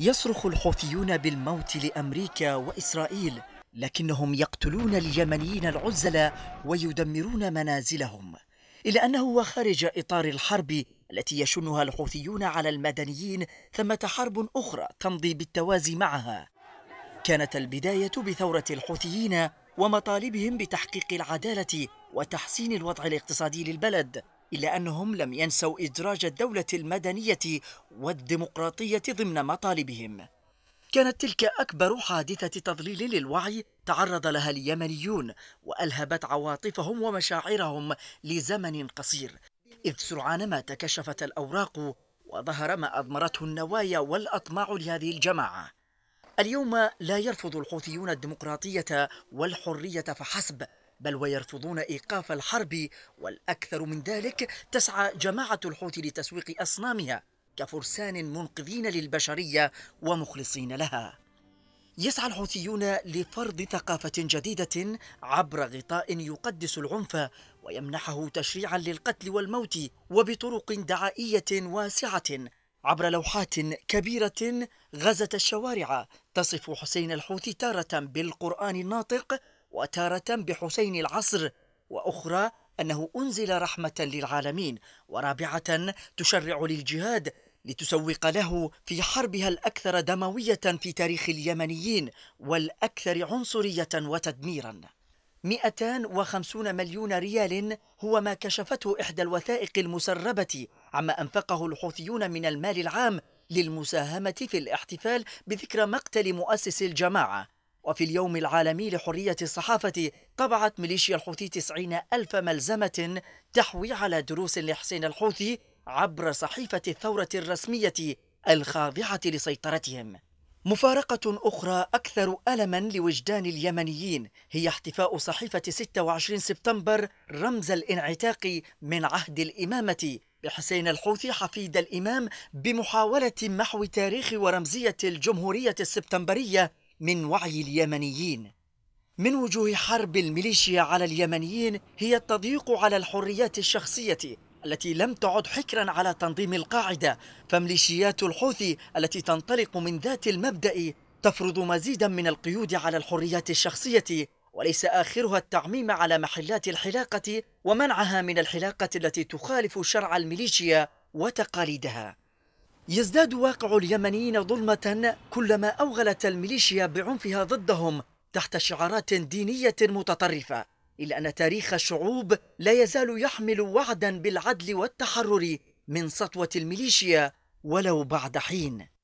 يصرخ الحوثيون بالموت لامريكا واسرائيل لكنهم يقتلون اليمنيين العزلة ويدمرون منازلهم الا انه وخارج اطار الحرب التي يشنها الحوثيون على المدنيين ثمه حرب اخرى تمضي بالتوازي معها كانت البدايه بثوره الحوثيين ومطالبهم بتحقيق العداله وتحسين الوضع الاقتصادي للبلد إلا أنهم لم ينسوا إدراج الدولة المدنية والديمقراطية ضمن مطالبهم كانت تلك أكبر حادثة تضليل للوعي تعرض لها اليمنيون وألهبت عواطفهم ومشاعرهم لزمن قصير إذ سرعان ما تكشفت الأوراق وظهر ما أضمرته النوايا والأطماع لهذه الجماعة اليوم لا يرفض الحوثيون الديمقراطية والحرية فحسب بل ويرفضون ايقاف الحرب والاكثر من ذلك تسعى جماعه الحوثي لتسويق اصنامها كفرسان منقذين للبشريه ومخلصين لها يسعى الحوثيون لفرض ثقافة جديدة عبر غطاء يقدس العنف ويمنحه تشريعا للقتل والموت وبطرق دعائية واسعة عبر لوحات كبيرة غزت الشوارع تصف حسين الحوثي تارة بالقرآن الناطق وتارة بحسين العصر وأخرى أنه أنزل رحمة للعالمين ورابعة تشرع للجهاد لتسوق له في حربها الأكثر دموية في تاريخ اليمنيين والأكثر عنصرية وتدميرا 250 مليون ريال هو ما كشفته إحدى الوثائق المسربة عما أنفقه الحوثيون من المال العام للمساهمة في الاحتفال بذكرى مقتل مؤسس الجماعة وفي اليوم العالمي لحرية الصحافة طبعت ميليشيا الحوثي 90 ألف ملزمة تحوي على دروس لحسين الحوثي عبر صحيفة الثورة الرسمية الخاضعة لسيطرتهم مفارقة أخرى أكثر ألما لوجدان اليمنيين هي احتفاء صحيفة 26 سبتمبر رمز الانعتاق من عهد الإمامة لحسين الحوثي حفيد الإمام بمحاولة محو تاريخ ورمزية الجمهورية السبتمبرية من وعي اليمنيين من وجوه حرب الميليشيا على اليمنيين هي التضييق على الحريات الشخصيه التي لم تعد حكرا على تنظيم القاعده فميليشيات الحوثي التي تنطلق من ذات المبدا تفرض مزيدا من القيود على الحريات الشخصيه وليس اخرها التعميم على محلات الحلاقه ومنعها من الحلاقه التي تخالف شرع الميليشيا وتقاليدها يزداد واقع اليمنيين ظلمة كلما أوغلت الميليشيا بعنفها ضدهم تحت شعارات دينية متطرفة إلا أن تاريخ الشعوب لا يزال يحمل وعدا بالعدل والتحرر من سطوة الميليشيا ولو بعد حين